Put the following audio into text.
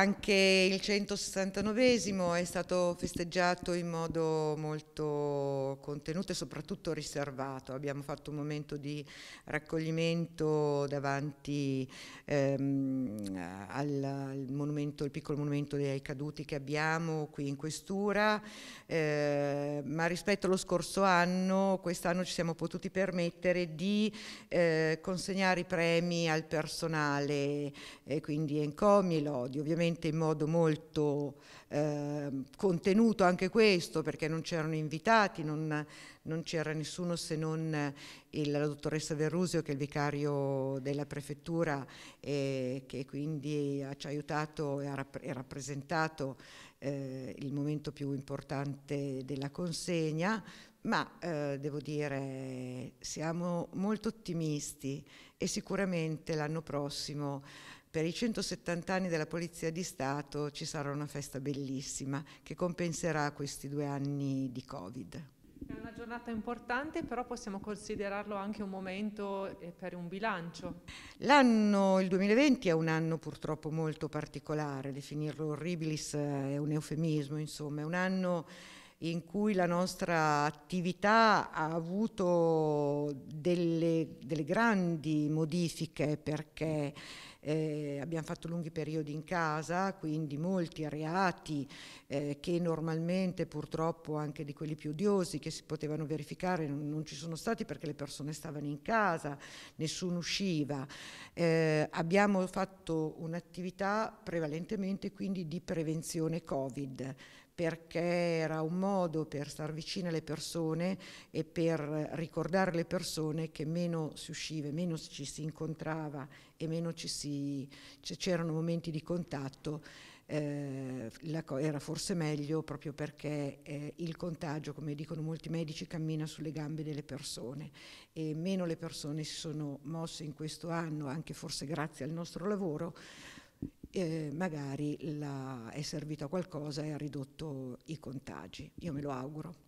Anche il 169 è stato festeggiato in modo molto contenuto e soprattutto riservato. Abbiamo fatto un momento di raccoglimento davanti ehm, al, al, monumento, il piccolo monumento dei caduti che abbiamo qui in questura, eh, ma rispetto allo scorso anno, quest'anno ci siamo potuti permettere di eh, consegnare i premi al personale, eh, quindi Encomi e Lodi. Ovviamente ovviamente in modo molto eh, contenuto anche questo perché non c'erano invitati, non, non c'era nessuno se non eh, il, la dottoressa Verrusio che è il vicario della prefettura e che quindi ci ha aiutato e ha rapp e rappresentato eh, il momento più importante della consegna, ma eh, devo dire siamo molto ottimisti e sicuramente l'anno prossimo per i 170 anni della Polizia di Stato ci sarà una festa bellissima che compenserà questi due anni di Covid. È una giornata importante, però possiamo considerarlo anche un momento eh, per un bilancio. L'anno, il 2020, è un anno purtroppo molto particolare, definirlo orribilis eh, è un eufemismo, insomma, è un anno in cui la nostra attività ha avuto delle, delle grandi modifiche perché eh, abbiamo fatto lunghi periodi in casa, quindi molti reati eh, che normalmente purtroppo anche di quelli più odiosi che si potevano verificare non, non ci sono stati perché le persone stavano in casa, nessuno usciva. Eh, abbiamo fatto un'attività prevalentemente quindi di prevenzione Covid perché era un modo per star vicino alle persone e per ricordare alle persone che meno si usciva, meno ci si incontrava e meno ci si di, c'erano momenti di contatto, eh, era forse meglio proprio perché eh, il contagio, come dicono molti medici, cammina sulle gambe delle persone e meno le persone si sono mosse in questo anno, anche forse grazie al nostro lavoro, eh, magari la, è servito a qualcosa e ha ridotto i contagi. Io me lo auguro.